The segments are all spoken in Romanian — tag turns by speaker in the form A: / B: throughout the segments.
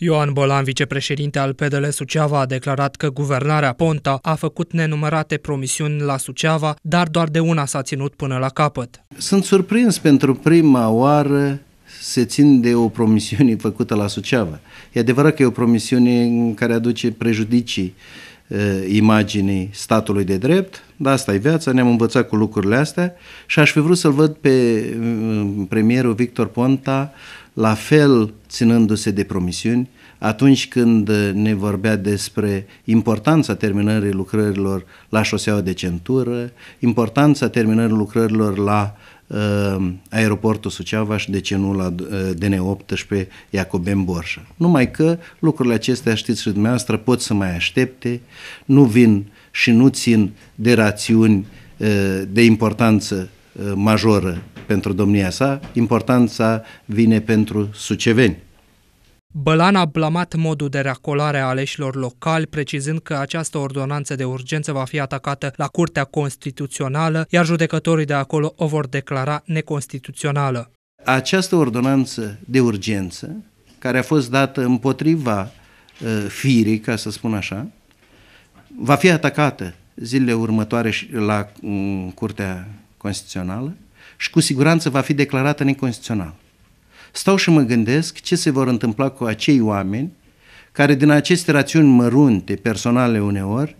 A: Ioan Bolan, vicepreședinte al PDL Suceava, a declarat că guvernarea Ponta a făcut nenumărate promisiuni la Suceava, dar doar de una s-a ținut până la capăt.
B: Sunt surprins pentru prima oară se țin de o promisiune făcută la Suceava. E adevărat că e o promisiune care aduce prejudicii Eh, imaginii statului de drept, dar asta e viața, ne-am învățat cu lucrurile astea și aș fi vrut să-l văd pe mm, premierul Victor Ponta la fel ținându-se de promisiuni atunci când eh, ne vorbea despre importanța terminării lucrărilor la șoseaua de centură, importanța terminării lucrărilor la uh, Ehm, aeroportul Suceava și de ce nu la eh, DN18 Iacoben Borșa. Numai că lucrurile acestea, știți și dumneavoastră, pot să mai aștepte, nu vin și nu țin de rațiuni eh, de importanță eh, majoră pentru domnia sa, importanța vine pentru suceveni.
A: Bălan a blamat modul de racolare a aleșilor locali, precizând că această ordonanță de urgență va fi atacată la Curtea Constituțională, iar judecătorii de acolo o vor declara neconstituțională.
B: Această ordonanță de urgență, care a fost dată împotriva uh, firii, ca să spun așa, va fi atacată zilele următoare la mm, Curtea Constituțională și cu siguranță va fi declarată neconstituțională stau și mă gândesc ce se vor întâmpla cu acei oameni care din aceste rațiuni mărunte, personale uneori,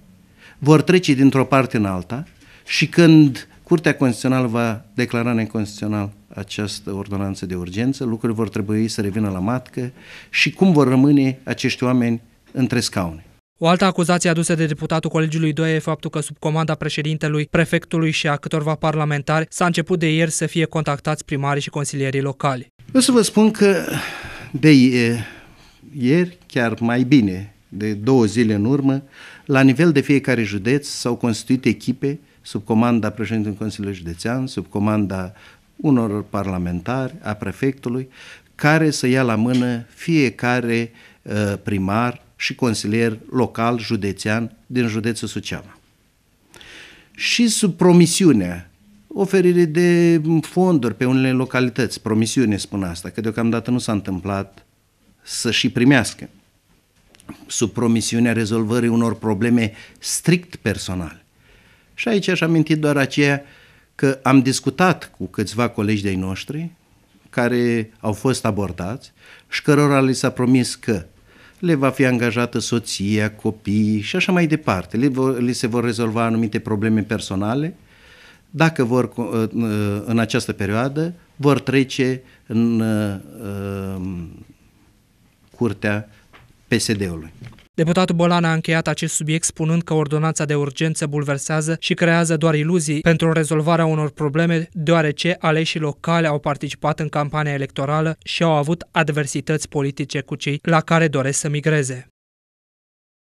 B: vor trece dintr-o parte în alta și când Curtea Constituțională va declara neconstituțional această ordonanță de urgență, lucrurile vor trebui să revină la matcă și cum vor rămâne acești oameni între scaune.
A: O altă acuzație adusă de deputatul Colegiului 2 e faptul că sub comanda președintelui, prefectului și a câtorva parlamentari s-a început de ieri să fie contactați primarii și consilierii locali. Eu să vă spun că
B: de ieri, chiar mai bine, de două zile în urmă, la nivel de fiecare județ s-au constituit echipe sub comanda președintelui Consiliului Județean, sub comanda unor parlamentari, a prefectului, care să ia la mână fiecare primar și consilier local, județean, din județul Suceava. Și sub promisiunea oferire de fonduri pe unele localități, promisiune spun asta, că deocamdată nu s-a întâmplat să și primească sub promisiunea rezolvării unor probleme strict personale. Și aici aș aminti doar aceea că am discutat cu câțiva colegi de-ai noștri care au fost abordați și cărora li s-a promis că le va fi angajată soția, copiii și așa mai departe. Le, vor, li se vor rezolva anumite probleme personale – dacă vor, uh, uh, în această perioadă, vor trece în uh, um, curtea PSD-ului.
A: Deputatul Bolan a încheiat acest subiect spunând că ordonanța de urgență bulversează și creează doar iluzii pentru rezolvarea unor probleme, deoarece aleșii locale au participat în campania electorală și au avut adversități politice cu cei la care doresc să migreze.